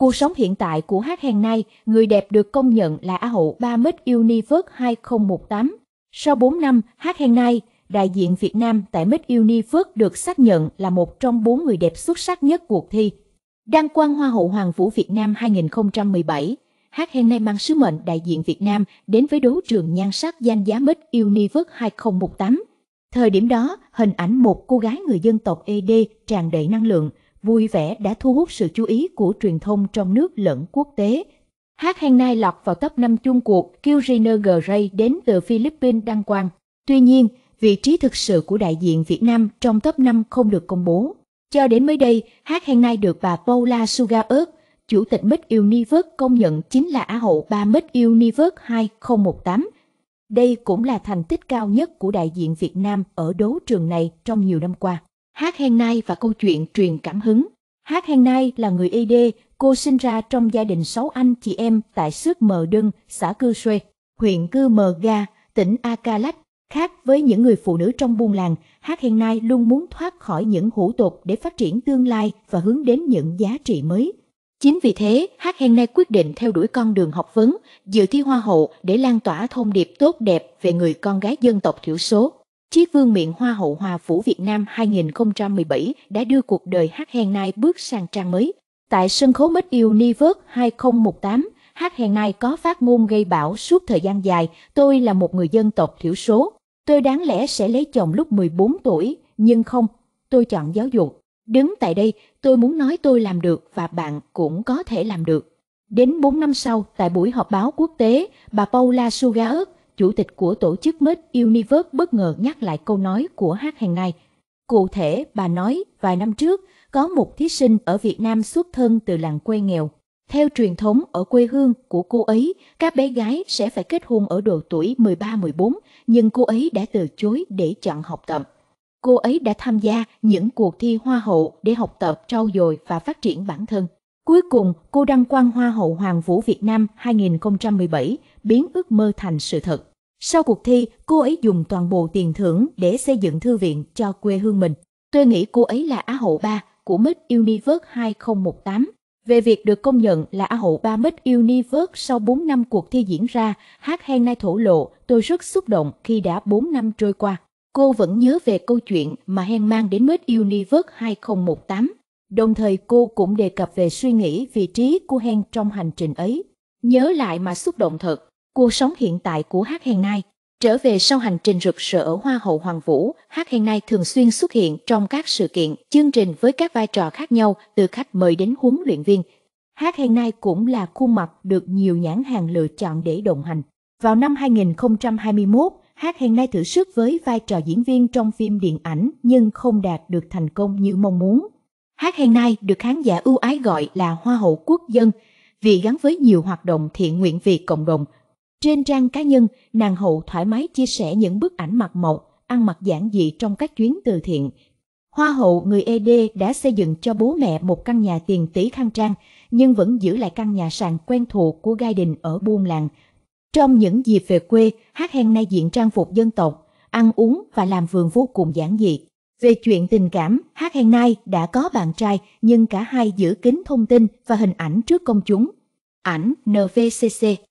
Cuộc sống hiện tại của Hát Hàng Nay, người đẹp được công nhận là Á hậu 3 mít Universe 2018. Sau 4 năm, Hát Hàng Nay, đại diện Việt Nam tại Mít Universe được xác nhận là một trong 4 người đẹp xuất sắc nhất cuộc thi. Đăng quang Hoa hậu Hoàng vũ Việt Nam 2017, Hát Hàng Nay mang sứ mệnh đại diện Việt Nam đến với đấu trường nhan sắc danh giá Mít Universe 2018. Thời điểm đó, hình ảnh một cô gái người dân tộc ED tràn đầy năng lượng, vui vẻ đã thu hút sự chú ý của truyền thông trong nước lẫn quốc tế. Hát Hennai lọt vào top 5 chung cuộc Kyuriner Gray đến từ Philippines đăng quang. Tuy nhiên, vị trí thực sự của đại diện Việt Nam trong top 5 không được công bố. Cho đến mới đây, Hát Hennai được bà Paula Sugaert, Chủ tịch Miss Universe công nhận chính là Á hậu 3 Miss Universe 2018. Đây cũng là thành tích cao nhất của đại diện Việt Nam ở đấu trường này trong nhiều năm qua. Hát Hen Nai và câu chuyện truyền cảm hứng. Hát Hen Nai là người Ê cô sinh ra trong gia đình sáu anh chị em tại xước Mờ Đưng, xã Cư Xuê, huyện Cư Mờ Ga, tỉnh Akalach. Khác với những người phụ nữ trong buôn làng, Hát Hen Nai luôn muốn thoát khỏi những hủ tục để phát triển tương lai và hướng đến những giá trị mới. Chính vì thế, Hát Hen Nai quyết định theo đuổi con đường học vấn, dự thi hoa hậu để lan tỏa thông điệp tốt đẹp về người con gái dân tộc thiểu số. Chiếc vương miện Hoa hậu Hòa phủ Việt Nam 2017 đã đưa cuộc đời hát hèn nai bước sang trang mới. Tại sân khấu Mết Yêu Universe 2018, hát hèn nai có phát ngôn gây bão suốt thời gian dài, tôi là một người dân tộc thiểu số. Tôi đáng lẽ sẽ lấy chồng lúc 14 tuổi, nhưng không, tôi chọn giáo dục. Đứng tại đây, tôi muốn nói tôi làm được và bạn cũng có thể làm được. Đến 4 năm sau, tại buổi họp báo quốc tế, bà Paula Sugaert, chủ tịch của tổ chức Made Universe bất ngờ nhắc lại câu nói của hát hàng này. Cụ thể, bà nói vài năm trước, có một thí sinh ở Việt Nam xuất thân từ làng quê nghèo. Theo truyền thống ở quê hương của cô ấy, các bé gái sẽ phải kết hôn ở độ tuổi 13-14, nhưng cô ấy đã từ chối để chọn học tập. Cô ấy đã tham gia những cuộc thi hoa hậu để học tập trau dồi và phát triển bản thân. Cuối cùng, cô đăng quang Hoa hậu Hoàng vũ Việt Nam 2017 biến ước mơ thành sự thật. Sau cuộc thi, cô ấy dùng toàn bộ tiền thưởng để xây dựng thư viện cho quê hương mình. Tôi nghĩ cô ấy là Á hậu 3 của Miss Universe 2018. Về việc được công nhận là Á hậu 3 Miss Universe sau 4 năm cuộc thi diễn ra, hát hen nay thổ lộ, tôi rất xúc động khi đã 4 năm trôi qua. Cô vẫn nhớ về câu chuyện mà hen mang đến Miss Universe 2018. Đồng thời cô cũng đề cập về suy nghĩ vị trí của hen trong hành trình ấy. Nhớ lại mà xúc động thật. Cuộc sống hiện tại của Hát Hèn Nai Trở về sau hành trình rực rỡ ở Hoa hậu Hoàng Vũ, Hát Hèn Nai thường xuyên xuất hiện trong các sự kiện, chương trình với các vai trò khác nhau từ khách mời đến huấn luyện viên. Hát Hèn Nai cũng là khuôn mặt được nhiều nhãn hàng lựa chọn để đồng hành. Vào năm 2021, Hát Hèn nay thử sức với vai trò diễn viên trong phim điện ảnh nhưng không đạt được thành công như mong muốn. Hát Hèn nay được khán giả ưu ái gọi là Hoa hậu quốc dân vì gắn với nhiều hoạt động thiện nguyện vì cộng đồng, trên trang cá nhân, nàng hậu thoải mái chia sẻ những bức ảnh mặc mộc, ăn mặc giản dị trong các chuyến từ thiện. Hoa hậu người ED đã xây dựng cho bố mẹ một căn nhà tiền tỷ khang trang, nhưng vẫn giữ lại căn nhà sàn quen thuộc của gia đình ở buôn làng. Trong những dịp về quê, hát hen nay diện trang phục dân tộc, ăn uống và làm vườn vô cùng giản dị. Về chuyện tình cảm, hát Hèn Nai đã có bạn trai nhưng cả hai giữ kín thông tin và hình ảnh trước công chúng. Ảnh NVCC